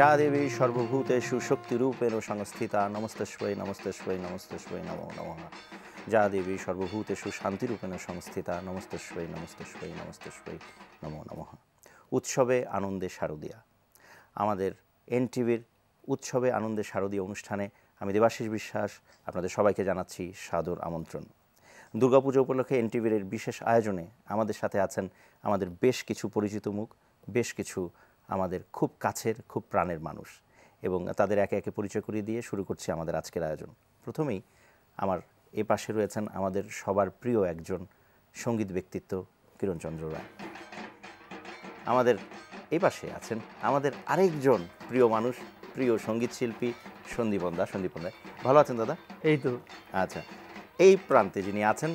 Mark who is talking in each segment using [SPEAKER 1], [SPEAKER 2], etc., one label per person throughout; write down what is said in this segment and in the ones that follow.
[SPEAKER 1] যা দেবী সর্বভূতেষু শক্তিরূপেণ সংস্থিতা নমস্তেশ্বই নমস্তে নমস্তেশ্বই নমো নমঃ যা দেবী সর্বভূতেষু শান্তিরূপেণ সংস্থিতা নমস্তেশ্বই নমস্তেশ্বই নমস্তেশ্বই নম নমঃ উৎসবে আনন্দে শারদিয়া আমাদের এনটিভির উৎসবে আনন্দে শারদীয় অনুষ্ঠানে আমি দেবাশিস বিশ্বাস আপনাদের সবাইকে জানাচ্ছি সাদর আমন্ত্রণ দুর্গাপুজো উপলক্ষে এনটিভির বিশেষ আয়োজনে আমাদের সাথে আছেন আমাদের বেশ কিছু পরিচিত মুখ বেশ কিছু আমাদের খুব কাছের খুব প্রাণের মানুষ এবং তাদের একে একে পরিচয় করিয়ে দিয়ে শুরু করছি আমাদের আজকের আয়োজন প্রথমেই আমার এ পাশে রয়েছেন আমাদের সবার প্রিয় একজন সঙ্গীত ব্যক্তিত্ব কিরণচন্দ্র রায় আমাদের এ পাশে আছেন আমাদের আরেকজন প্রিয় মানুষ প্রিয় সঙ্গীত শিল্পী সন্দীপন দা সন্দীপন দা ভালো আছেন দাদা
[SPEAKER 2] এই তো আচ্ছা
[SPEAKER 1] এই প্রান্তে যিনি আছেন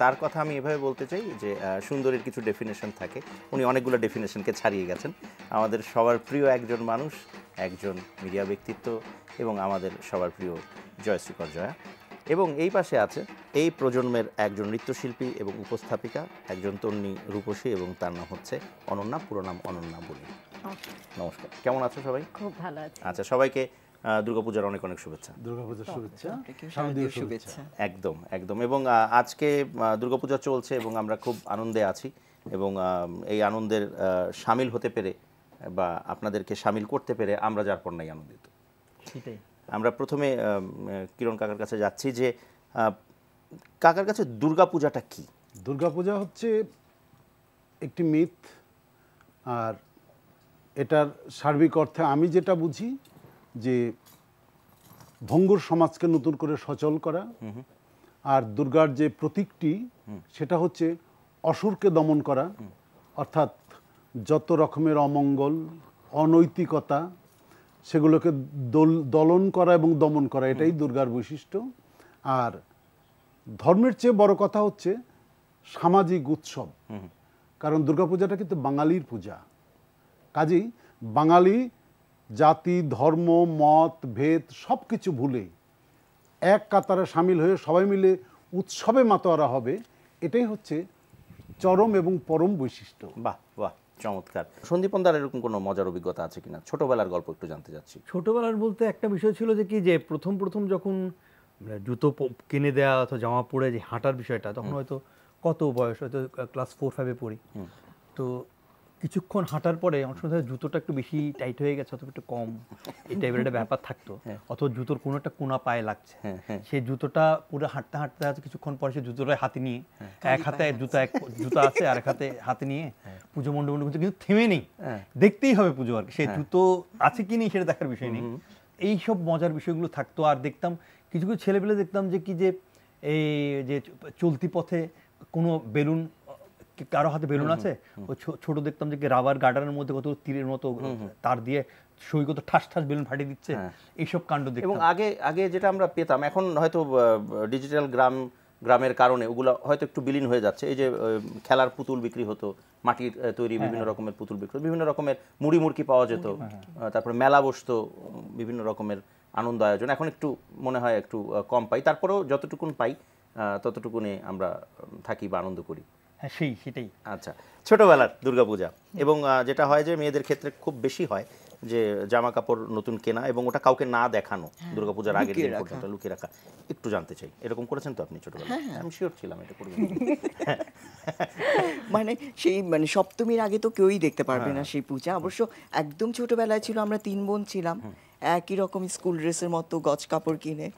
[SPEAKER 1] তার কথা আমি এভাবে বলতে চাই যে সুন্দরের কিছু ডেফিনেশন থাকে উনি অনেকগুলো ডেফিনেশনকে ছাড়িয়ে গেছেন আমাদের সবার প্রিয় একজন মানুষ একজন মিডিয়া ব্যক্তিত্ব এবং আমাদের সবার প্রিয় জয়শ্রীকর জয়া এবং এই পাশে আছে এই প্রজন্মের একজন নৃত্যশিল্পী এবং উপস্থাপিকা একজন তন্নি রূপসী এবং তার নাম হচ্ছে অনন্যা পুরো নাম অনন্যা বলি নমস্কার কেমন আছো সবাই খুব ভালো আচ্ছা সবাইকে দুর্গা পূজার অনেক অনেক শুভেচ্ছা
[SPEAKER 3] দুর্গাপূজার শুভেচ্ছা
[SPEAKER 4] শুভেচ্ছা
[SPEAKER 1] একদম একদম এবং আজকে দুর্গা পূজা চলছে এবং আমরা খুব আনন্দে আছি এবং এই আনন্দের সামিল হতে পেরে বা আপনাদেরকে সামিল করতে পেরে আমরা যার পর নাই আনন্দিত আমরা প্রথমে কিরণ কাকার কাছে যাচ্ছি যে কাকার কাছে দুর্গা পূজাটা কি
[SPEAKER 3] দুর্গা পূজা হচ্ছে একটি মিথ আর এটার সার্বিক অর্থে আমি যেটা বুঝি যে ভঙ্গুর সমাজকে নতুন করে সচল করা আর দুর্গার যে প্রতীকটি সেটা হচ্ছে অসুরকে দমন করা অর্থাৎ যত রকমের অমঙ্গল অনৈতিকতা সেগুলোকে দল দলন করা এবং দমন করা এটাই দুর্গার বৈশিষ্ট্য আর ধর্মের চেয়ে বড় কথা হচ্ছে সামাজিক উৎসব কারণ দুর্গাপূজাটা কিন্তু বাঙালির পূজা কাজেই বাঙালি জাতি ধর্ম মত ভেদ সব কিছু ভুলে এক কাতারে সামিল হয়ে সবাই মিলে উৎসবে মাতোয়ারা হবে এটাই হচ্ছে চরম এবং পরম বৈশিষ্ট্য বাহ বাহ চমৎকার সন্দীপনদার এরকম
[SPEAKER 1] কোনো মজার অভিজ্ঞতা আছে কিনা ছোটবেলার গল্প একটু জানতে চাচ্ছি
[SPEAKER 2] ছোটবেলার বলতে একটা বিষয় ছিল যে কি যে প্রথম প্রথম যখন মানে জুতো কিনে দেওয়া অথবা জামা পরে যে হাঁটার বিষয়টা তখন হয়তো কত বয়স হয়তো ক্লাস ফোর ফাইভে পড়ি তো কিছুক্ষণ হাঁটার পরে অনেক সময় জুতোটা একটু বেশি টাইট হয়ে গেছে অথবা একটু কম এই টাইপের একটা ব্যাপার থাকতো হ্যাঁ। অথবা জুতোর কোনো একটা কোনা পায়ে লাগছে হ্যাঁ, হ্যাঁ। সেই জুতোটা পুরো হাঁটতে হাঁটতে আছে কিছুক্ষণ পরে সে জুতোটা হাতে নিয়ে এক হাতে জুতা এক জুতো আছে আর এক হাতে হাতে নিয়ে পুজো মণ্ডপ মণ্ডপ কিন্তু থেমে নেই দেখতেই হবে পুজো আর সেই জুতো আছে কি নেই সেটা দেখার বিষয় নেই এইসব মজার বিষয়গুলো থাকতো আর দেখতাম কিছু কিছু ছেলেপেলে দেখতাম যে কি যে এই যে চলতি পথে কোনো বেলুন কারো হাতে বেলুন আছে ছোট দেখতাম যে রাবার গার্ডারের মধ্যে কত তীরের মতো তার দিয়ে সৈকত ঠাস ঠাস বেলুন ফাটিয়ে দিচ্ছে হ্যাঁ। এইসব কাণ্ড দেখতাম এবং
[SPEAKER 1] আগে আগে যেটা আমরা পেতাম এখন হয়তো ডিজিটাল গ্রাম গ্রামের কারণে ওগুলো হয়তো একটু বিলীন হয়ে যাচ্ছে এই যে খেলার পুতুল বিক্রি হতো মাটির তৈরি হ্যাঁ, বিভিন্ন হ্যাঁ। রকমের পুতুল বিক্রি বিভিন্ন রকমের মুড়ি মুড়কি পাওয়া যেত তারপরে মেলা বসতো বিভিন্ন রকমের আনন্দ আয়োজন এখন একটু মনে হয় একটু কম পাই তারপরেও যতটুকুন পাই ততটুকুনে আমরা থাকি বা আনন্দ করি
[SPEAKER 2] হ্যাঁ সেই সেটাই
[SPEAKER 1] আচ্ছা ছোটোবেলার দুর্গাপূজা এবং যেটা হয় যে মেয়েদের ক্ষেত্রে খুব বেশি হয় যে জামা কাপড় নতুন কেনা এবং ওটা কাউকে না দেখানো হ্যাঁ, দুর্গাপূজার আগের
[SPEAKER 3] দিন পর্যন্ত
[SPEAKER 5] লুকিয়ে রাখা একটু জানতে চাই এরকম করেছেন তো আপনি ছোটবেলায় আমি হ্যাঁ, শিওর হ্যাঁ। ছিলাম এটা করবেন মানে সেই মানে সপ্তমীর আগে তো কেউই দেখতে পারবে না সেই পূজা অবশ্য একদম ছোটবেলায় ছিল আমরা তিন বোন ছিলাম একই রকম স্কুল ড্রেসের মতো গজ কাপড় কিনে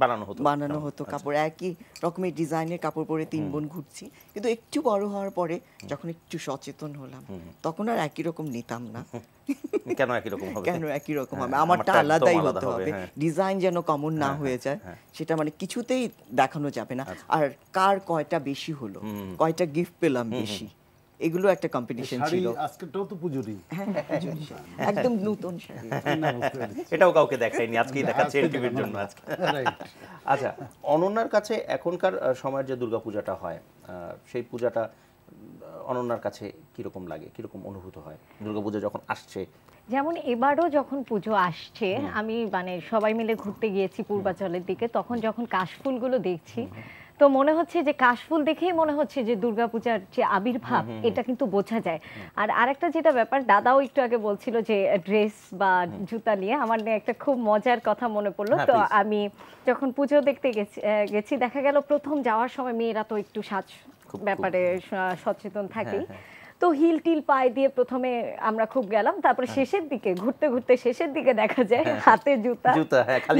[SPEAKER 1] বানানো হতো বানানো আচ্ছা।
[SPEAKER 5] হতো কাপড় একই রকমের ডিজাইনের কাপড় পরে তিন বোন ঘুরছি কিন্তু একটু বড় হওয়ার পরে যখন একটু সচেতন হলাম তখন আর একই রকম নিতাম না
[SPEAKER 1] কেন একই রকম হবে কেন একই রকম হ্যাঁ, হবে আমারটা আলাদাই হতে হবে হ্যাঁ।
[SPEAKER 5] ডিজাইন যেন কমন না হ্যাঁ, হয়ে যায় সেটা মানে কিছুতেই দেখানো যাবে না আচ্ছা। আর কার কয়টা বেশি হলো কয়টা গিফট পেলাম বেশি এগুলো একটা কম্পিটিশন ছিল
[SPEAKER 3] আজকেটাও তো পূজুরি হ্যাঁ,
[SPEAKER 5] একদম নতুন শাড়ি এটাও কাউকে দেখাইনি আজকেই দেখাচ্ছি এলটিভির জন্য আজকে
[SPEAKER 1] আচ্ছা অনন্যার কাছে এখনকার সময়ের যে দুর্গাপূজাটা হয় সেই পূজাটা অনন্যার কাছে কীরকম লাগে কীরকম অনুভূত হয় দুর্গাপূজা যখন আসছে
[SPEAKER 4] যেমন এবারও যখন পুজো আসছে আমি মানে সবাই মিলে ঘুরতে গিয়েছি পূর্বাচলের দিকে তখন যখন কাশফুলগুলো দেখছি তো মনে হচ্ছে যে কাশফুল দেখেই মনে হচ্ছে যে দুর্গাপূজার যে আবির্ভাব এটা কিন্তু বোঝা যায় আর আরেকটা যেটা ব্যাপার দাদাও একটু আগে বলছিল যে ড্রেস বা জুতা নিয়ে আমার নিয়ে একটা খুব মজার কথা মনে পড়লো হ্যাঁ, তো আমি যখন পুজো দেখতে গেছি গেছি দেখা গেল প্রথম যাওয়ার সময় মেয়েরা তো একটু সাজ ব্যাপারে হ্যাঁ। সচেতন থাকি হ্যাঁ, তো হিল টিল পায়ে দিয়ে প্রথমে আমরা খুব গেলাম তারপরে হ্যাঁ। শেষের দিকে ঘুরতে ঘুরতে শেষের দিকে দেখা যায় হ্যাঁ, হ্যাঁ। হাতে জুতা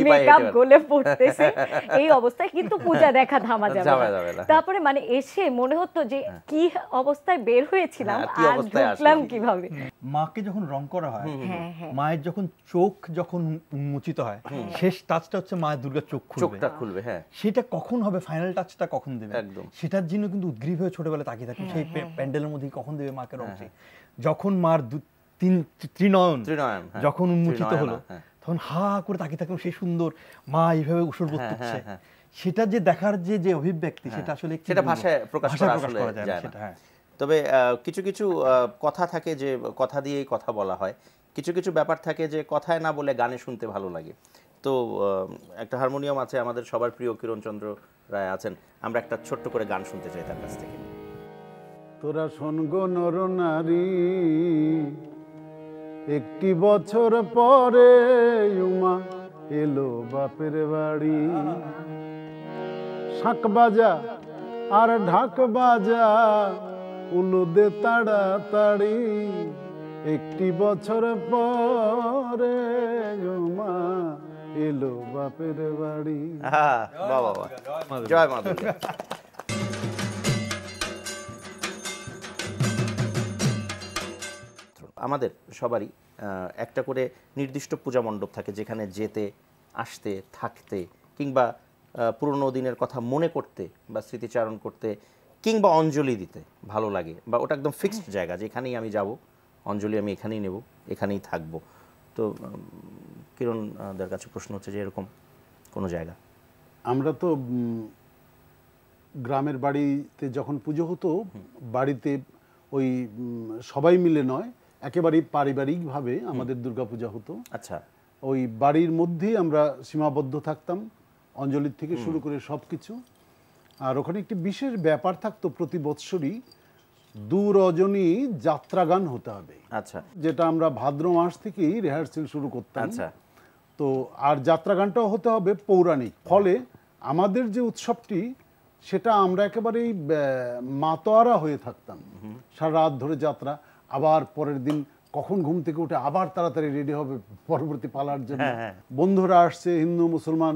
[SPEAKER 4] মেকআপ গলে পড়তেছে এই অবস্থায় কিন্তু পূজা দেখা ধামা যাবে তারপরে মানে এসে মনে হতো যে কি অবস্থায় বের হয়েছিলাম আর ঢুকলাম কিভাবে
[SPEAKER 2] মাকে যখন রং করা হয় মায়ের যখন চোখ যখন উন্মোচিত হয় শেষ টাচটা হচ্ছে মায়ের দুর্গা চোখ খুলবে চোখটা খুলবে হ্যাঁ সেটা কখন হবে ফাইনাল টাচটা কখন দেবে একদম সেটার জন্য কিন্তু উদ্গ্রীব হয়ে ছোটবেলা তাকিয়ে থাকি সেই প্যান্ডেলের মধ্যে কখন দেবে দূরে মাকে হ্যাঁ, রন্ধ্রি হ্যাঁ। যখন মার তিন ত্রিনয়ন হ্যাঁ, যখন উন্মোচিত হলো তখন হা করে তাকিয়ে থাকলাম সেই সুন্দর মা এইভাবে উসর করতেছে সেটা যে দেখার যে যে অভিব্যক্তি সেটা আসলে সেটা ভাষায় প্রকাশ করা যায় সেটা হ্যাঁ
[SPEAKER 1] তবে কিছু কিছু কথা থাকে যে কথা দিয়েই কথা বলা হয় কিছু কিছু ব্যাপার থাকে যে কথায় না বলে গানে শুনতে ভালো লাগে তো একটা হারমোনিয়াম আছে আমাদের সবার প্রিয় কিরণচন্দ্র রায় আছেন আমরা একটা ছোট্ট করে গান শুনতে চাই তার কাছ থেকে
[SPEAKER 3] তোরা শোনগ নর নারী একটি বছর পরে উমা এলো বাপের বাড়ি শাঁক বাজা আর ঢাক বাজা দে তাড়াতাড়ি একটি বছর পরে উমা এলো বাপের বাড়ি
[SPEAKER 5] জয়
[SPEAKER 1] মাধব আমাদের সবারই একটা করে নির্দিষ্ট পূজা মণ্ডপ থাকে যেখানে যেতে আসতে থাকতে কিংবা পুরনো দিনের কথা মনে করতে বা স্মৃতিচারণ করতে কিংবা অঞ্জলি দিতে ভালো লাগে বা ওটা একদম ফিক্সড জায়গা যেখানেই আমি যাব অঞ্জলি আমি এখানেই নেব এখানেই থাকব তো কিরণদের কাছে প্রশ্ন হচ্ছে যে এরকম কোনো জায়গা
[SPEAKER 3] আমরা তো গ্রামের বাড়িতে যখন পুজো হতো বাড়িতে ওই সবাই মিলে নয় একেবারেই পারিবারিকভাবে আমাদের দুর্গাপূজা হতো আচ্ছা ওই বাড়ির মধ্যেই আমরা সীমাবদ্ধ থাকতাম অঞ্জলির থেকে শুরু করে সব কিছু আর ওখানে একটি বিশেষ ব্যাপার থাকতো প্রতি বৎসরই দু রজনী যাত্রা গান হতে হবে আচ্ছা যেটা আমরা ভাদ্র মাস থেকেই রিহার্সেল শুরু করতাম আচ্ছা তো আর যাত্রা গানটাও হতে হবে পৌরাণিক ফলে আমাদের যে উৎসবটি সেটা আমরা একেবারেই মাতোয়ারা হয়ে থাকতাম সারা রাত ধরে যাত্রা আবার পরের দিন কখন ঘুম থেকে উঠে আবার তাড়াতাড়ি রেডি হবে পরবর্তী পালার জন্য হ্যাঁ, হ্যাঁ। বন্ধুরা আসছে হিন্দু মুসলমান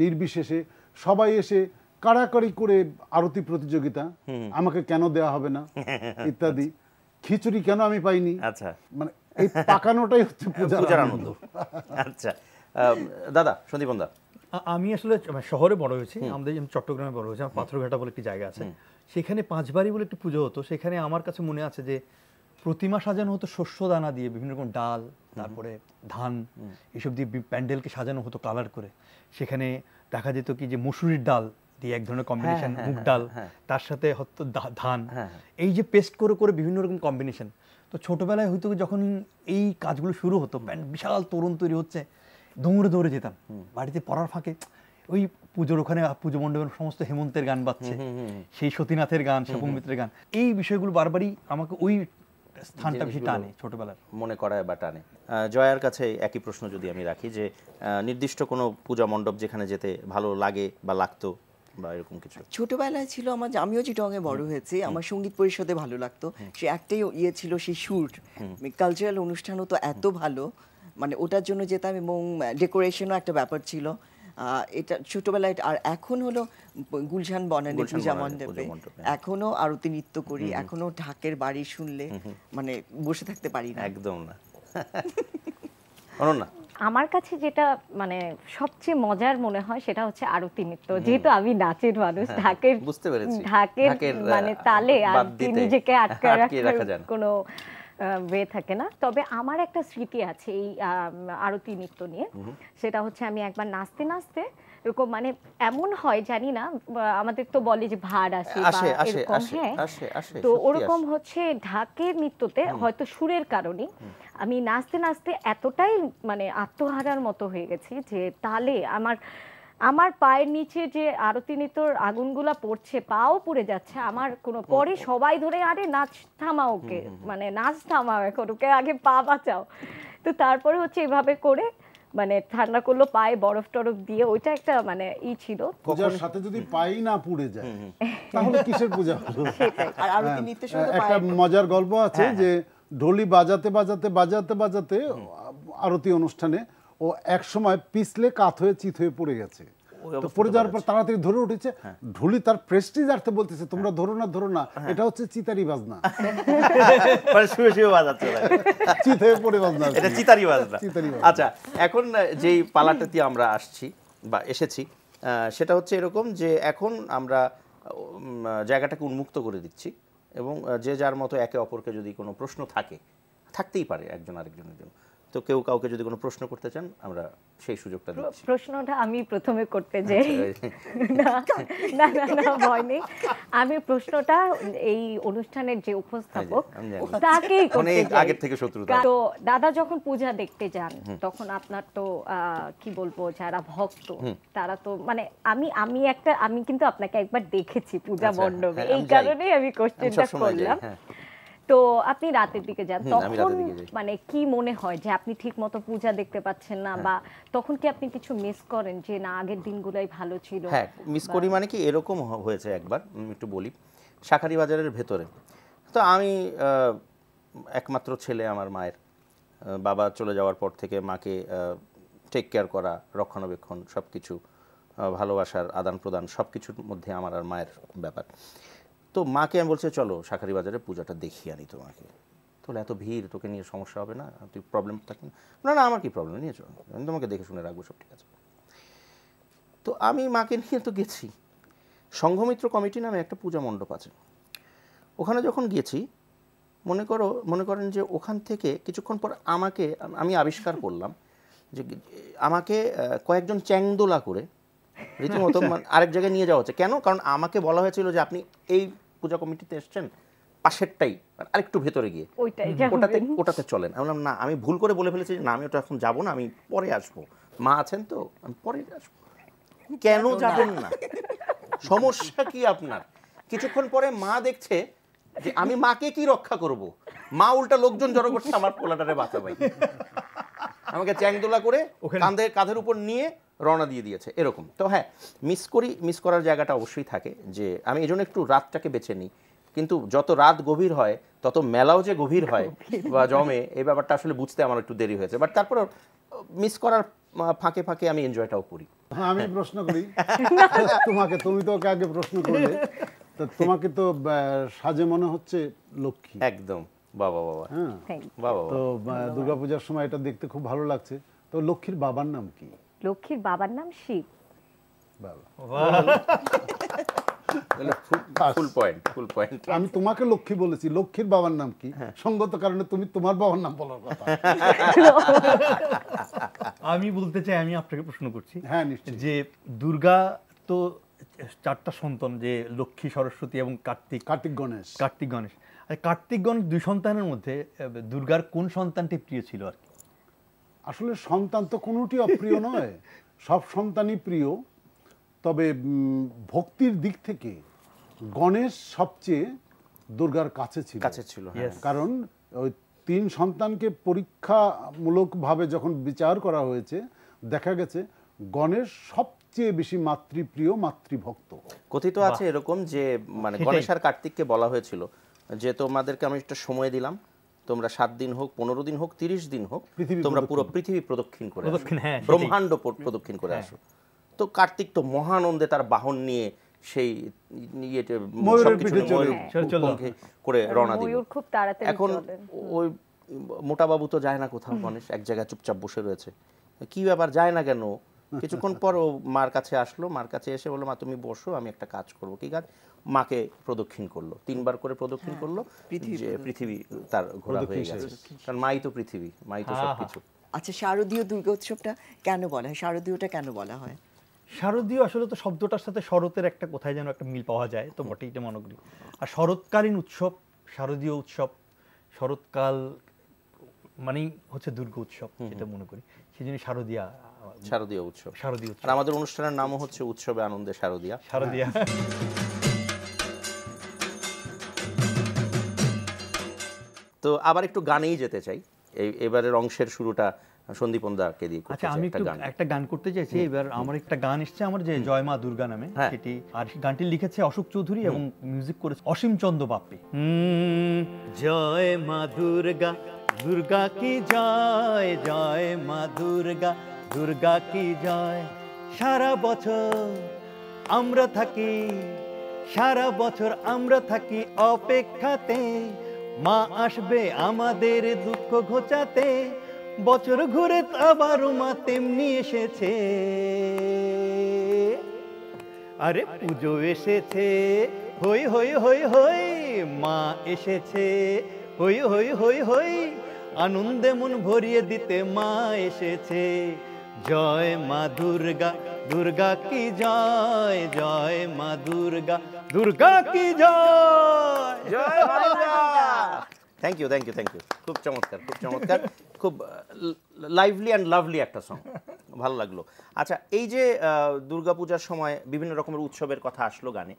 [SPEAKER 3] নির্বিশেষে সবাই এসে কাড়াকাড়ি করে আরতি প্রতিযোগিতা আমাকে কেন দেয়া হবে না আচ্ছা। ইত্যাদি খিচুড়ি কেন আমি পাইনি আচ্ছা মানে এই পাকানোটাই হচ্ছে পূজার আনন্দ আচ্ছা দাদা সন্দীপ দা
[SPEAKER 2] আমি আসলে মানে শহরে বড় হয়েছি আমাদের চট্টগ্রামে বড় হয়েছে আমার পাথরঘাটা বলে একটি জায়গা আছে সেখানে পাঁচবারই বলে একটি পুজো হতো সেখানে আমার কাছে মনে আছে যে প্রতিমা সাজানো হতো শস্য দানা দিয়ে বিভিন্ন রকম ডাল তারপরে ধান এসব দিয়ে প্যান্ডেলকে সাজানো হতো কালার করে সেখানে দেখা যেত কি যে মসুরির ডাল দিয়ে এক ধরনের কম্বিনেশন হ্যাঁ, হ্যাঁ, মুগ হ্যাঁ, ডাল তার সাথে হতো ধান এই যে পেস্ট করে করে বিভিন্ন রকম কম্বিনেশন তো ছোটবেলায় হয়তো যখন এই কাজগুলো শুরু হতো বিশাল তরুণ তৈরি হচ্ছে দৌড়ে দৌড়ে যেতাম বাড়িতে পড়ার ফাঁকে ওই পুজোর ওখানে পুজো মণ্ডপের সমস্ত হেমন্তের গান বাজছে সেই সতীনাথের গান শুভমিত্রের গান এই বিষয়গুলো বারবারই আমাকে ওই স্থানটা বেশি টানে ছোটবেলার মনে করায় বা টানে
[SPEAKER 1] জয়ার কাছে একই প্রশ্ন যদি আমি রাখি যে নির্দিষ্ট কোনো পূজা মণ্ডপ যেখানে যেতে ভালো লাগে বা লাগতো বা এরকম কিছু
[SPEAKER 5] ছোটবেলায় ছিল আমার আমিও চিটংয়ে বড় হয়েছি আমার সঙ্গীত পরিষদে ভালো লাগতো সে একটাই ইয়ে ছিল সেই সুর কালচারাল অনুষ্ঠানও তো এত ভালো মানে ওটার জন্য যেতাম এবং ডেকোরেশনও একটা ব্যাপার ছিল এটা ছোটবেলায় আর এখন হলো গুলশান বনানি পূজা মণ্ডপে হ্যাঁ। এখনো আরতি নৃত্য করি এখনো ঢাকের বাড়ি শুনলে মানে বসে থাকতে পারি না একদম না
[SPEAKER 4] আমার কাছে যেটা মানে সবচেয়ে মজার মনে হয় সেটা হচ্ছে আরতি নৃত্য যেহেতু আমি নাচের মানুষ হ্যাঁ, ঢাকের
[SPEAKER 1] বুঝতে পেরেছি ঢাকের মানে তালে আর নিজেকে আটকে রাখার
[SPEAKER 4] কোনো ওয়ে থাকে না তবে আমার একটা স্মৃতি আছে এই আরতি নৃত্য নিয়ে সেটা হচ্ছে আমি একবার নাচতে নাচতে এরকম মানে এমন হয় জানি না আমাদের তো বলে যে ভার আসে এরকম হ্যাঁ তো ওরকম হচ্ছে ঢাকের নৃত্যতে হয়তো সুরের কারণে আমি নাচতে নাচতে এতটাই মানে আত্মহারার মতো হয়ে গেছি যে তালে আমার আমার পায়ের নিচে যে আরতি নিতর আগুনগুলা পড়ছে পাও পুড়ে যাচ্ছে আমার কোনো পরে সবাই ধরে আরে নাচ থামা ওকে মানে নাচ থামাও এখন ওকে আগে পা বাঁচাও তো তারপরে হচ্ছে এভাবে করে মানে ঠান্ডা করলো পায়ে বরফ টরফ দিয়ে ওইটা একটা মানে ই ছিল পূজার
[SPEAKER 3] সাথে যদি পাই না পুড়ে যায় তাহলে কিসের পূজা হলো আরতি হ্যাঁ। নিতে একটা মজার গল্প আছে হ্যাঁ, হ্যাঁ। যে ঢোলি বাজাতে বাজাতে বাজাতে বাজাতে আরতি অনুষ্ঠানে ও একসময় পিছলে কাত হয়ে চিত হয়ে পড়ে গেছে তো পড়ে যাওয়ার পর তাড়াতাড়ি ধরে উঠেছে হ্যাঁ। ঢুলি তার প্রেস্টিজ আর্থে বলতেছে হ্যাঁ। তোমরা ধরো না ধরো না হ্যাঁ। এটা হচ্ছে চিতারি বাজনা
[SPEAKER 1] আচ্ছা এখন যেই দিয়ে আমরা আসছি বা এসেছি সেটা হচ্ছে এরকম যে এখন আমরা জায়গাটাকে উন্মুক্ত করে দিচ্ছি এবং যে যার মতো একে অপরকে যদি কোনো প্রশ্ন থাকে থাকতেই পারে একজন আরেকজনের জন্য তো কেউ কাউকে যদি কোনো প্রশ্ন করতে চান আমরা সেই সুযোগটা দিচ্ছি
[SPEAKER 4] প্রশ্নটা আমি প্রথমে করতে আচ্ছা, যে না না না ভয় নেই আমি প্রশ্নটা এই অনুষ্ঠানের যে উপস্থাপক হ্যাঁ, তাকেই করতে আগে থেকে শত্রুতা তো দাদা যখন পূজা দেখতে যান তখন আপনার তো কি বলবো যারা ভক্ত তারা তো মানে আমি আমি একটা আমি কিন্তু আপনাকে একবার দেখেছি পূজা আচ্ছা, মণ্ডপে হ্যাঁ, এই কারণেই আমি কোশ্চেনটা করলাম হ্যাঁ। তো আপনি রাতের দিকে যান তখন মানে কি মনে হয় যে আপনি ঠিক মতো পূজা দেখতে পাচ্ছেন না হ্যাঁ। বা তখন কি আপনি কিছু মিস করেন যে না আগের দিনগুলোই ভালো ছিল হ্যাঁ মিস করি মানে
[SPEAKER 1] কি এরকম হয়েছে একবার একটু বলি শাখারি বাজারের ভেতরে তো আমি একমাত্র ছেলে আমার মায়ের বাবা চলে যাওয়ার পর থেকে মাকে টেক কেয়ার করা রক্ষণাবেক্ষণ সব কিছু ভালোবাসার আদান প্রদান সব কিছুর মধ্যে আমার আর মায়ের ব্যাপার তো মাকে আমি বলছি চলো শাঁখারি বাজারে পূজাটা দেখিয়ে আনি তোমাকে তাহলে এত ভিড় তোকে নিয়ে সমস্যা হবে না তুই প্রবলেম থাকে না না আমার কি প্রবলেম নিয়ে চলো আমি তোমাকে দেখে শুনে রাখবো সব ঠিক আছে তো আমি মাকে নিয়ে তো গেছি সংঘমিত্র কমিটি নামে একটা পূজা মণ্ডপ আছে ওখানে যখন গেছি মনে করো মনে করেন যে ওখান থেকে কিছুক্ষণ পর আমাকে আমি আবিষ্কার করলাম যে আমাকে কয়েকজন চ্যাংদোলা করে রীতিমতো আচ্ছা। মানে আরেক জায়গায় নিয়ে যাওয়া হচ্ছে কেন কারণ আমাকে বলা হয়েছিল যে আপনি এই পূজা কমিটিতে এসছেন পাশেরটাই মানে আরেকটু ভেতরে গিয়ে ওটাতে ওটাতে চলেন আমি বললাম না আমি ভুল করে বলে ফেলেছি না আমি ওটা এখন যাবো না আমি পরে আসবো মা আছেন তো আমি পরে আসবো কেন যাবেন না সমস্যা কি আপনার কিছুক্ষণ পরে মা দেখছে যে আমি মাকে কি রক্ষা করব মা উল্টা লোকজন জড়ো করছে আমার পোলাটারে বাঁচাবাই আমাকে চ্যাংদোলা করে কাঁধে কাঁধের উপর নিয়ে রওনা দিয়ে দিয়েছে এরকম তো হ্যাঁ মিস করি মিস করার জায়গাটা অবশ্যই থাকে যে আমি এই জন্য একটু রাতটাকে বেছে নিই কিন্তু যত রাত গভীর হয় তত মেলাও যে গভীর হয় বা জমে এই ব্যাপারটা আসলে বুঝতে আমার একটু দেরি হয়েছে বাট তারপর মিস করার ফাঁকে ফাঁকে আমি এনজয়টাও করি হ্যাঁ আমি
[SPEAKER 3] প্রশ্ন করি তোমাকে তুমি তো ওকে আগে প্রশ্ন করলে তো তোমাকে তো সাজে মনে হচ্ছে লক্ষ্মী একদম বাবা বাবা হ্যাঁ বাবা তো দুর্গাপূজার সময় এটা দেখতে খুব ভালো লাগছে তো লক্ষ্মীর বাবার নাম কি
[SPEAKER 4] লক্ষ্মীর বাবার নাম শিব
[SPEAKER 3] আমি তোমাকে লক্ষ্মী বলেছি লক্ষ্মীর বাবার নাম কি হ্যাঁ। সঙ্গত কারণে তুমি তোমার বাবার নাম বলার কথা
[SPEAKER 2] আমি বলতে চাই আমি আপনাকে প্রশ্ন করছি হ্যাঁ যে দুর্গা তো চারটা সন্তান যে লক্ষ্মী সরস্বতী এবং কার্তিক কার্তিক গণেশ কার্তিক গণেশ আর কার্তিক গণেশ দুই সন্তানের মধ্যে দুর্গার কোন সন্তানটি প্রিয় ছিল আর কি আসলে
[SPEAKER 3] সন্তান তো কোনোটি অপ্রিয় নয়
[SPEAKER 2] সব সন্তানই
[SPEAKER 3] প্রিয় তবে ভক্তির দিক থেকে গণেশ সবচেয়ে দুর্গার কাছে ছিল কাছে ছিল হ্যাঁ। কারণ ওই তিন সন্তানকে পরীক্ষামূলকভাবে যখন বিচার করা হয়েছে দেখা গেছে গণেশ সবচেয়ে বেশি মাতৃপ্রিয় মাতৃভক্ত কথিত আছে
[SPEAKER 1] এরকম যে মানে গণেশ আর কার্তিককে বলা হয়েছিল যে তোমাদেরকে আমি একটা সময় দিলাম তোমরা সাত দিন হোক পনেরো দিন হোক তিরিশ দিন হোক তোমরা পুরো পৃথিবী প্রদক্ষিণ করে হ্যাঁ, ব্রহ্মাণ্ড প্রদক্ষিণ করে হ্যাঁ। আসো তো কার্তিক তো মহানন্দে তার বাহন নিয়ে সেই করে হ্যাঁ, রওনা
[SPEAKER 4] এখন ওই
[SPEAKER 1] মোটাবাবু তো যায় না কোথাও গণেশ এক জায়গায় চুপচাপ বসে রয়েছে কি ব্যাপার যায় না কেন কিছুক্ষণ পর ও মার কাছে আসলো মার কাছে এসে বললো মা তুমি বসো আমি একটা কাজ করবো কি কাজ মাকে প্রদক্ষিণ করলো তিনবার করে প্রদক্ষিণ হ্যাঁ, করলো যে পৃথিবী তার হ্যাঁ, ঘোরা হয়ে গেছে কারণ মাই তো পৃথিবী
[SPEAKER 2] মাই তো সবকিছু
[SPEAKER 5] আচ্ছা শারদীয় দুর্গোৎসবটা কেন বলা হয় শারদীয়টা কেন বলা হয়
[SPEAKER 2] শারদীয় আসলে তো শব্দটার সাথে শরতের একটা কোথায় যেন একটা মিল পাওয়া যায় তো বটেই এটা মনে আর শরৎকালীন উৎসব শারদীয় উৎসব শরৎকাল মানেই হচ্ছে দুর্গ উৎসব যেটা মনে করি সেই জন্য শারদীয়া শারদীয় উৎসব শারদীয় উৎসব
[SPEAKER 1] আমাদের অনুষ্ঠানের নামও হচ্ছে উৎসবে আনন্দে শারদীয়া শারদীয়া হ্যাঁ। তো আবার একটু গানেই যেতে চাই এই এবারের অংশের শুরুটা সন্দীপন দাকে দিয়ে আচ্ছা আমি একটু
[SPEAKER 2] একটা গান করতে চাইছি এবার আমার একটা গান এসছে আমার যে জয় মা দুর্গা নামে হ্যাঁ। সেটি আর গানটি লিখেছে অশোক চৌধুরী এবং মিউজিক করেছে অসীম চন্দ্র বাপ্পি জয় মা দুর্গা দুর্গা কি জয় জয় মা দুর্গা দুর্গা কি জয় সারা বছর আমরা থাকি সারা বছর আমরা থাকি অপেক্ষাতে মা আসবে আমাদের দুঃখ ঘোচাতে বছর ঘুরে আবার মা তেমনি এসেছে আরে পুজো এসেছে হই হই হই হই মা এসেছে হই হই হই হই আনন্দে মন ভরিয়ে দিতে মা এসেছে জয় মা দুর্গা দুর্গা কি জয় জয় মা দুর্গা দুর্গা কি জয়
[SPEAKER 1] thank you thank you thank you খুব চমৎকার খুব চমৎকার খুব লাইভলি অ্যান্ড লাভলি একটা সং ভালো লাগলো আচ্ছা এই যে দুর্গাপূজার সময় বিভিন্ন রকমের উৎসবের কথা আসলো গানে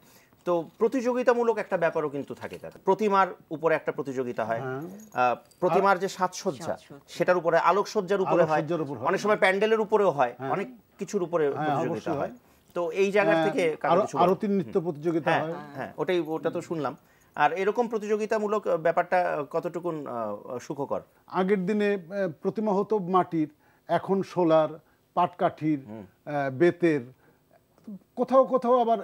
[SPEAKER 1] তো প্রতিযোগিতামূলক একটা ব্যাপারও কিন্তু থাকে তার প্রতিমার উপরে একটা প্রতিযোগিতা হয় হ্যাঁ। প্রতিমার যে সাজসজ্জা সেটার উপরে আলোকসজ্জার উপরে হয় অনেক সময় প্যান্ডেলের উপরেও হয় হ্যাঁ। অনেক কিছুর উপরে হ্যাঁ, প্রতিযোগিতা হয় তো এই জায়গা থেকে আরতির নৃত্য প্রতিযোগিতা হয় হ্যাঁ ওটাই ওটা তো শুনলাম
[SPEAKER 3] আর এরকম প্রতিযোগিতামূলক ব্যাপারটা কতটুকু সুখকর আগের দিনে প্রতিমা হতো মাটির এখন সোলার পাটকাঠির বেতের কোথাও কোথাও আবার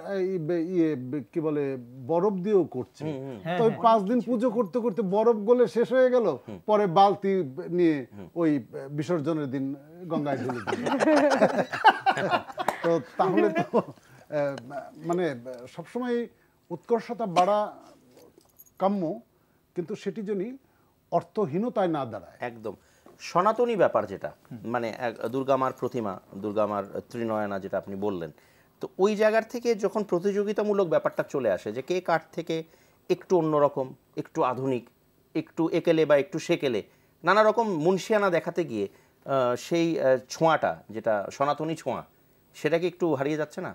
[SPEAKER 3] ইয়ে কি বলে বরফ দিয়েও করছে হ্যাঁ, তো হ্যাঁ। পাঁচ দিন পুজো করতে করতে বরফ গলে শেষ হয়ে গেল পরে বালতি নিয়ে ওই বিসর্জনের দিন গঙ্গায় ঢুলে তো তাহলে তো মানে সবসময় উৎকর্ষতা বাড়া কাম্য কিন্তু সেটি যদি অর্থহীনতায় না দাঁড়ায় একদম
[SPEAKER 1] সনাতনী ব্যাপার যেটা মানে দুর্গামার প্রতিমা দুর্গামার ত্রিনয়না যেটা আপনি বললেন তো ওই জায়গার থেকে যখন প্রতিযোগিতামূলক ব্যাপারটা চলে আসে যে কে কার থেকে একটু অন্যরকম একটু আধুনিক একটু একেলে বা একটু সেকেলে নানা রকম মুনশিয়ানা দেখাতে গিয়ে সেই ছোঁয়াটা যেটা সনাতনী ছোঁয়া সেটা কি একটু হারিয়ে যাচ্ছে না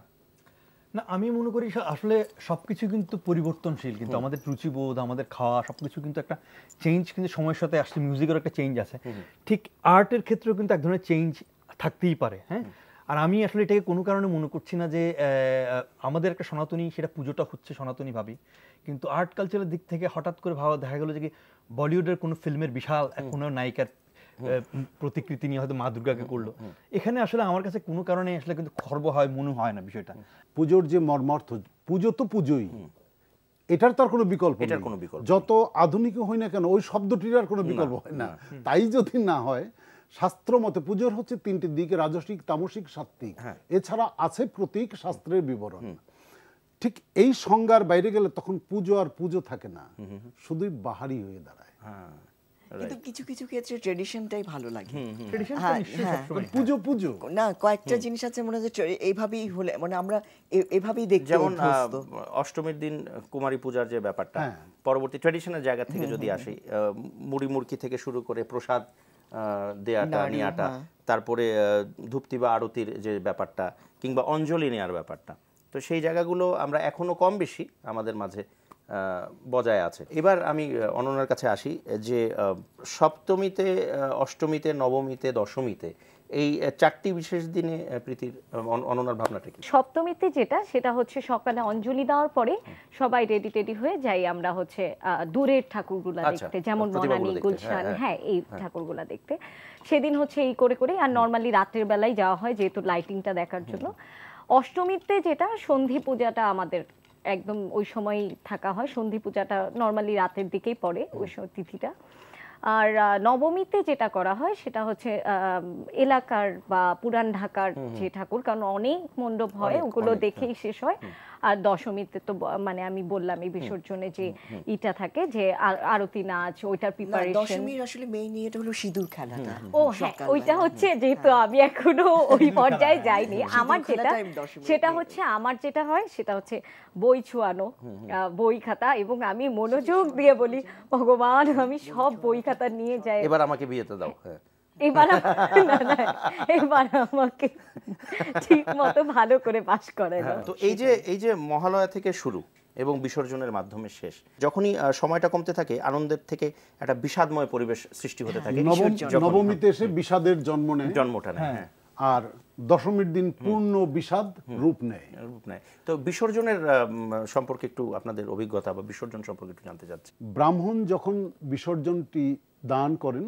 [SPEAKER 2] না আমি মনে করি আসলে সব কিছু কিন্তু পরিবর্তনশীল কিন্তু আমাদের রুচিবোধ আমাদের খাওয়া সব কিছু কিন্তু একটা চেঞ্জ কিন্তু সময়ের সাথে আসলে মিউজিকের একটা চেঞ্জ আছে ঠিক আর্টের ক্ষেত্রেও কিন্তু এক ধরনের চেঞ্জ থাকতেই পারে হ্যাঁ আর আমি আসলে এটাকে কোনো কারণে মনে করছি না যে আমাদের একটা সনাতনী সেটা পুজোটা হচ্ছে সনাতনী সনাতনীভাবেই কিন্তু আর্ট কালচারের দিক থেকে হঠাৎ করে ভাবা দেখা গেলো যে কি বলিউডের কোনো ফিল্মের বিশাল এখনো নায়িকার প্রতিকৃতি নিয়ে হয়তো মা দুর্গাকে করলো এখানে আসলে আমার কাছে কোনো কারণে আসলে কিন্তু খর্ব হয় মনে হয় না বিষয়টা পুজোর যে মর্মার্থ পুজো তো পুজোই এটার তার কোনো
[SPEAKER 3] বিকল্প এটার কোনো বিকল্প যত আধুনিক হয় না কেন ওই শব্দটির আর কোনো বিকল্প হয় না তাই যদি না হয় শাস্ত্র মতে পুজোর হচ্ছে তিনটি দিক রাজসিক তামসিক সাত্বিক হ্যাঁ। এছাড়া আছে প্রতীক শাস্ত্রের বিবরণ ঠিক এই সংজ্ঞার বাইরে গেলে তখন পুজো আর পুজো থাকে না শুধুই বাহারি হয়ে দাঁড়ায় হ্যাঁ, কিন্তু
[SPEAKER 5] কিছু কিছু ক্ষেত্রে ট্রেডিশনটাই
[SPEAKER 3] ভালো লাগে হ্যাঁ,
[SPEAKER 5] পুজো পুজো না কয়েকটা জিনিস আছে মনে হয় এইভাবেই হলে মানে আমরা এভাবেই দেখি যেমন
[SPEAKER 1] অষ্টমীর দিন কুমারী পূজার যে ব্যাপারটা পরবর্তী ট্রেডিশনের জায়গা থেকে যদি আসি মুড়ি মুড়কি থেকে শুরু করে প্রসাদ দেয়াটা নেওয়াটা হ্যাঁ। তারপরে ধূপতি বা আরতির যে ব্যাপারটা কিংবা অঞ্জলি নেওয়ার ব্যাপারটা তো সেই জায়গাগুলো আমরা এখনও কম বেশি আমাদের মাঝে বজায় আছে এবার আমি অননার কাছে আসি যে সপ্তমীতে অষ্টমীতে নবমীতে দশমীতে এই চারটি বিশেষ দিনে প্রীতির অননার ভাবনাটা
[SPEAKER 4] কি সপ্তমীতে যেটা সেটা হচ্ছে সকালে অঞ্জলি দেওয়ার পরে সবাই রেডি টেডি হয়ে যাই আমরা হচ্ছে দূরের ঠাকুরগুলা আচ্ছা, দেখতে যেমন মনানি হ্যাঁ, গুলশান হ্যাঁ, হ্যাঁ এই হ্যাঁ। ঠাকুরগুলা দেখতে সেদিন হচ্ছে এই করে করে আর নর্মালি রাতের বেলায় যাওয়া হয় যেহেতু লাইটিংটা দেখার জন্য অষ্টমীতে যেটা সন্ধি পূজাটা আমাদের একদম ওই সময়ই থাকা হয় সন্ধি পূজাটা নর্মালি রাতের দিকেই পড়ে ওই সময় তিথিটা আর নবমীতে যেটা করা হয় সেটা হচ্ছে এলাকার বা পুরান ঢাকার যে ঠাকুর কারণ অনেক মণ্ডপ হয় ওগুলো হ্যাঁ। দেখেই শেষ হয় আর দশমীতে তো মানে আমি বললাম এই বিসর্জনে যে ইটা থাকে যে আরতি নাচ ওইটার প্রিপারেশন দশমীর
[SPEAKER 5] আসলে মেইন এটা হলো সিঁদুর খেলাটা ও হ্যাঁ ওইটা
[SPEAKER 4] হচ্ছে যেহেতু হ্যাঁ। আমি এখনো ওই পর্যায়ে হ্যাঁ, যাইনি হ্যাঁ, আমার যেটা সেটা হচ্ছে আমার যেটা হয় সেটা হচ্ছে বই ছুয়ানো বই খাতা এবং আমি মনোযোগ দিয়ে বলি ভগবান আমি সব বই খাতা নিয়ে যাই এবার
[SPEAKER 1] আমাকে বিয়েতে দাও হ্যাঁ
[SPEAKER 4] এবার এবার আমাকে ঠিক মতো ভালো করে পাস করে হ্যাঁ, তো এই যে
[SPEAKER 1] এই যে মহালয়া থেকে শুরু এবং বিসর্জনের মাধ্যমে শেষ যখনই সময়টা কমতে থাকে আনন্দের থেকে একটা বিষাদময় পরিবেশ সৃষ্টি হতে থাকে নবমীতে
[SPEAKER 3] এসে বিষাদের জন্ম নেয় জন্মটা নেয় হ্যাঁ, হ্যাঁ। আর দশমীর দিন পূর্ণ বিষাদ
[SPEAKER 1] রূপ নেয় রূপ নেয় তো বিসর্জনের সম্পর্কে একটু আপনাদের অভিজ্ঞতা বা বিসর্জন সম্পর্কে
[SPEAKER 3] একটু জানতে চাচ্ছি ব্রাহ্মণ যখন বিসর্জনটি দান করেন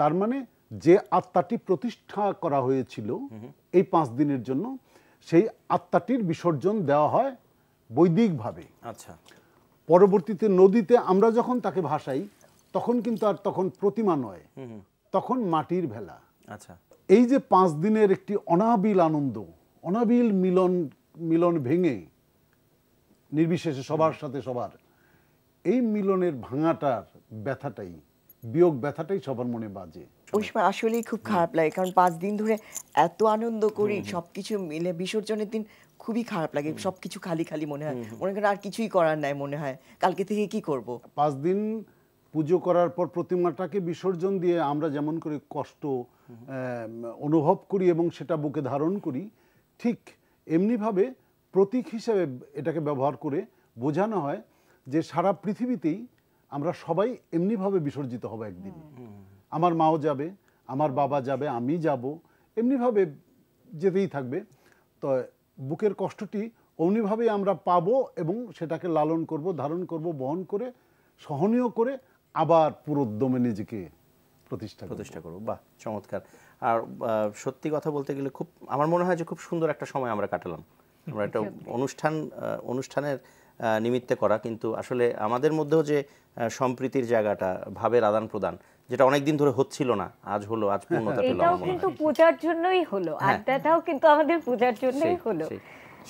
[SPEAKER 3] তার মানে যে আত্মাটি প্রতিষ্ঠা করা হয়েছিল এই পাঁচ দিনের জন্য সেই আত্মাটির বিসর্জন দেওয়া হয় বৈদিকভাবে আচ্ছা পরবর্তীতে নদীতে আমরা যখন তাকে ভাসাই তখন কিন্তু আর তখন প্রতিমা নয় তখন মাটির ভেলা আচ্ছা এই যে পাঁচ দিনের একটি অনাবিল আনন্দ অনাবিল মিলন মিলন ভেঙে নির্বিশেষে সবার সাথে সবার
[SPEAKER 5] এই মিলনের ভাঙাটার ব্যথাটাই বিয়োগ ব্যথাটাই সবার মনে বাজে ওই সময় আসলেই খুব খারাপ লাগে কারণ পাঁচ দিন ধরে এত আনন্দ করি সবকিছু মিলে বিসর্জনের দিন খুবই খারাপ লাগে সবকিছু খালি খালি মনে হয় মনে করেন আর কিছুই করার নাই মনে হয় কালকে থেকে কি করব পাঁচ দিন পুজো করার পর প্রতিমাটাকে বিসর্জন দিয়ে আমরা যেমন করে
[SPEAKER 3] কষ্ট অনুভব করি এবং সেটা বুকে ধারণ করি ঠিক এমনিভাবে প্রতীক হিসেবে এটাকে ব্যবহার করে বোঝানো হয় যে সারা পৃথিবীতেই আমরা সবাই এমনিভাবে বিসর্জিত হব একদিন আমার মাও যাবে আমার বাবা যাবে আমি যাব এমনিভাবে যেতেই থাকবে তো বুকের কষ্টটি অমনিভাবেই আমরা পাব এবং সেটাকে লালন করব ধারণ করব বহন করে সহনীয় করে আবার পুরোদ্যমে নিজেকে প্রতিষ্ঠা প্রতিষ্ঠা করবো
[SPEAKER 1] বাহ চমৎকার আর সত্যি কথা বলতে গেলে খুব আমার মনে হয় যে খুব সুন্দর একটা সময় আমরা কাটালাম আমরা একটা অনুষ্ঠান অনুষ্ঠানের নিমিত্তে করা কিন্তু আসলে আমাদের মধ্যেও যে সম্প্রীতির জায়গাটা ভাবের আদান প্রদান যেটা অনেক দিন ধরে হচ্ছিল না আজ হলো আজ পূর্ণতা পেল এটাও কিন্তু
[SPEAKER 4] পূজার জন্যই হলো হ্যাঁ। আড্ডাটাও কিন্তু আমাদের পূজার জন্যই হলো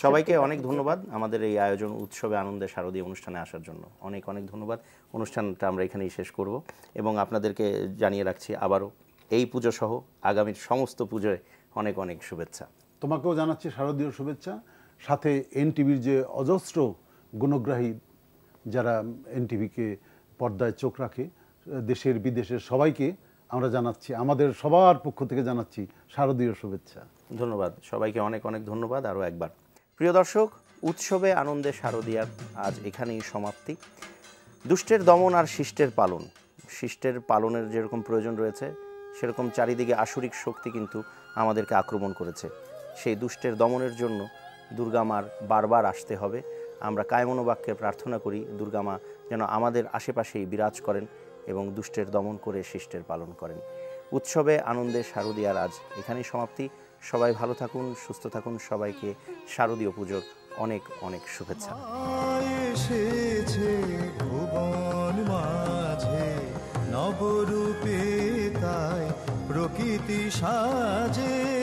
[SPEAKER 1] সবাইকে অনেক ধন্যবাদ আমাদের এই আয়োজন উৎসবে আনন্দে শারদীয় অনুষ্ঠানে আসার জন্য অনেক অনেক ধন্যবাদ অনুষ্ঠানটা আমরা এখানেই শেষ করব এবং আপনাদেরকে জানিয়ে রাখছি আবারও এই পুজো সহ আগামীর সমস্ত পুজোয় অনেক অনেক শুভেচ্ছা
[SPEAKER 3] তোমাকেও জানাচ্ছি শারদীয় শুভেচ্ছা সাথে এনটিভির যে অজস্র গুণগ্রাহী যারা এনটিভিকে পর্দায় চোখ রাখে দেশের বিদেশের সবাইকে আমরা জানাচ্ছি আমাদের সবার পক্ষ থেকে জানাচ্ছি শারদীয় শুভেচ্ছা ধন্যবাদ সবাইকে অনেক অনেক ধন্যবাদ
[SPEAKER 1] আরও একবার প্রিয় দর্শক উৎসবে আনন্দে শারদীয়ার আজ এখানেই সমাপ্তি দুষ্টের দমন আর শিষ্টের পালন শিষ্টের পালনের যেরকম প্রয়োজন রয়েছে সেরকম চারিদিকে আসরিক শক্তি কিন্তু আমাদেরকে আক্রমণ করেছে সেই দুষ্টের দমনের জন্য দুর্গামার বারবার আসতে হবে আমরা কায়মনোবাক্যে প্রার্থনা করি দুর্গামা যেন আমাদের আশেপাশেই বিরাজ করেন এবং দুষ্টের দমন করে শিষ্টের পালন করেন উৎসবে আনন্দে শারদীয়ার আজ এখানেই সমাপ্তি সবাই ভালো থাকুন সুস্থ থাকুন সবাইকে শারদীয় পুজোর অনেক অনেক শুভেচ্ছা
[SPEAKER 2] মাঝে নবরূপে তাই প্রকৃতি সাজে